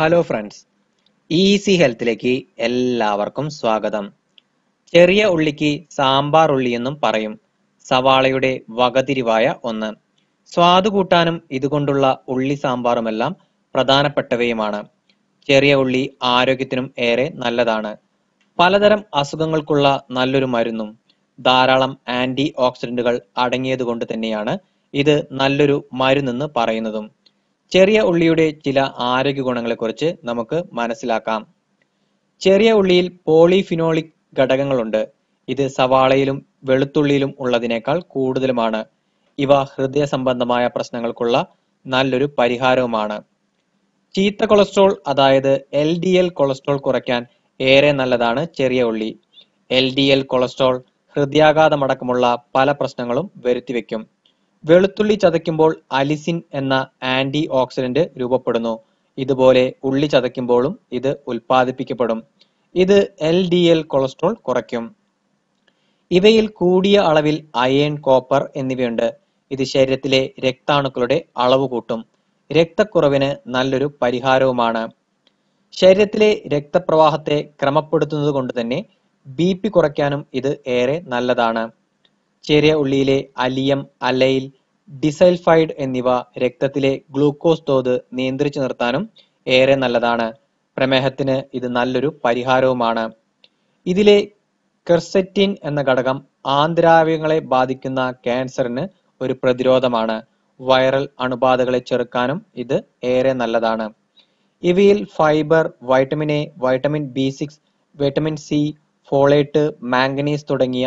hello friends easy ഹെൽത്തിലേക്ക് എല്ലാവർക്കും സ്വാഗതം ചെറിയ ഉള്ളിക്ക് സാമ്പാർ ഉള്ളി എന്നും പറയും സവാളയുടെ വകതിരിവായ ഒന്ന് സ്വാദ് കൂട്ടാനും ഇതുകൊണ്ടുള്ള ഉള്ളി സാമ്പാറുമെല്ലാം പ്രധാനപ്പെട്ടവയുമാണ് ചെറിയ ഉള്ളി ആരോഗ്യത്തിനും ഏറെ നല്ലതാണ് പലതരം അസുഖങ്ങൾക്കുള്ള നല്ലൊരു മരുന്നും ധാരാളം ആന്റി ഓക്സിഡന്റുകൾ അടങ്ങിയതുകൊണ്ട് തന്നെയാണ് ഇത് നല്ലൊരു മരുന്നെന്ന് പറയുന്നതും ചെറിയ ഉള്ളിയുടെ ചില ആരോഗ്യ ഗുണങ്ങളെക്കുറിച്ച് നമുക്ക് മനസ്സിലാക്കാം ചെറിയ ഉള്ളിയിൽ പോളിഫിനോളിക് ഘടകങ്ങളുണ്ട് ഇത് സവാളയിലും വെളുത്തുള്ളിയിലും ഉള്ളതിനേക്കാൾ കൂടുതലുമാണ് ഇവ ഹൃദയ സംബന്ധമായ പ്രശ്നങ്ങൾക്കുള്ള നല്ലൊരു പരിഹാരവുമാണ് ചീത്ത കൊളസ്ട്രോൾ അതായത് എൽ ഡി എൽ കൊളസ്ട്രോൾ കുറയ്ക്കാൻ ഏറെ നല്ലതാണ് ചെറിയ ഉള്ളി എൽ ഡി എൽ കൊളസ്ട്രോൾ ഹൃദയാഘാതമടക്കമുള്ള പല പ്രശ്നങ്ങളും വരുത്തിവെക്കും വെളുത്തുള്ളി ചതയ്ക്കുമ്പോൾ അലിസിൻ എന്ന ആന്റി ഓക്സിഡന്റ് രൂപപ്പെടുന്നു ഇതുപോലെ ഉള്ളി ചതയ്ക്കുമ്പോഴും ഇത് ഉൽപ്പാദിപ്പിക്കപ്പെടും ഇത് എൽ ഡി എൽ കൊളസ്ട്രോൾ കുറയ്ക്കും ഇവയിൽ കൂടിയ അളവിൽ അയേൺ കോപ്പർ എന്നിവയുണ്ട് ഇത് ശരീരത്തിലെ രക്താണുക്കളുടെ അളവ് കൂട്ടും രക്തക്കുറവിന് നല്ലൊരു പരിഹാരവുമാണ് ശരീരത്തിലെ രക്തപ്രവാഹത്തെ ക്രമപ്പെടുത്തുന്നത് കൊണ്ട് തന്നെ ബി പി കുറയ്ക്കാനും ഇത് ഏറെ നല്ലതാണ് ചെറിയ ഉള്ളിയിലെ അലിയം അലൈൽ ഡിസൾഫൈഡ് എന്നിവ രക്തത്തിലെ ഗ്ലൂക്കോസ് തോത് നിയന്ത്രിച്ചു നിർത്താനും ഏറെ നല്ലതാണ് പ്രമേഹത്തിന് ഇത് നല്ലൊരു പരിഹാരവുമാണ് ഇതിലെ കെർസെറ്റിൻ എന്ന ഘടകം ആന്തരാവയവങ്ങളെ ബാധിക്കുന്ന ക്യാൻസറിന് ഒരു പ്രതിരോധമാണ് വൈറൽ അണുബാധകളെ ചെറുക്കാനും ഇത് ഏറെ നല്ലതാണ് ഇവയിൽ fibre vitamin A vitamin B six vitamin C folate manganese തുടങ്ങിയ